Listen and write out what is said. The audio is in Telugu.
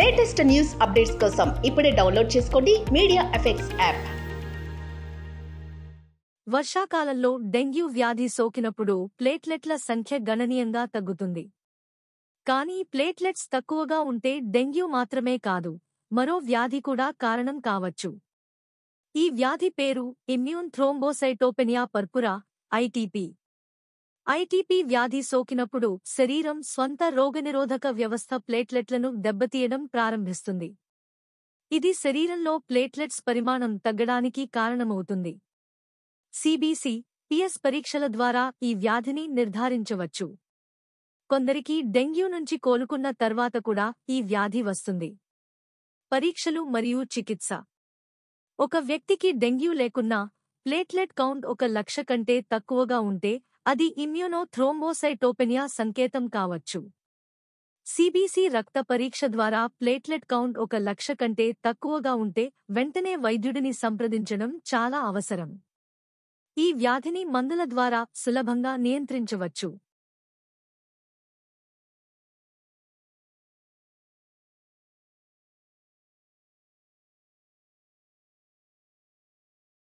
లేటెస్ట్ న్యూస్ అప్డేట్స్ కోసం ఇప్పుడే డౌన్లోడ్ చేసుకోండి మీడియా ఎఫెక్ట్స్ యాప్ వర్షాకాలంలో డెంగ్యూ వ్యాధి సోకినప్పుడు ప్లేట్లెట్ల సంఖ్య గణనీయంగా తగ్గుతుంది కానీ ప్లేట్లెట్స్ తక్కువగా ఉంటే డెంగ్యూ మాత్రమే కాదు మరో వ్యాధి కూడా కారణం కావచ్చు ఈ వ్యాధి పేరు immune thrombocytopenia purpura ITP ITP వ్యాధి సోకినప్పుడు శరీరం స్వంత రోగనిరోధక వ్యవస్థ ప్లేట్లెట్లను దెబ్బతీయడం ప్రారంభిస్తుంది ఇది శరీరంలో ప్లేట్లెట్స్ పరిమాణం తగ్గడానికి కారణమవుతుంది సిబిసి పిఎస్ పరీక్షల ద్వారా ఈ వ్యాధిని నిర్ధారించవచ్చు కొందరికి డెంగ్యూ నుంచి కోలుకున్న తర్వాత కూడా ఈ వ్యాధి వస్తుంది పరీక్షలు మరియు చికిత్స ఒక వ్యక్తికి డెంగ్యూ లేకున్నా ప్లేట్లెట్ కౌంట్ ఒక లక్ష కంటే తక్కువగా ఉంటే అది ఇమ్యూనోథ్రోంబోసైటోపెనియా సంకేతం కావచ్చు సిబిసి రక్త పరీక్ష ద్వారా ప్లేట్లెట్ కౌంట్ ఒక లక్ష కంటే తక్కువగా ఉంటే వెంటనే వైద్యుడిని సంప్రదించడం చాలా అవసరం ఈ వ్యాధిని మందుల ద్వారా సులభంగా నియంత్రించవచ్చు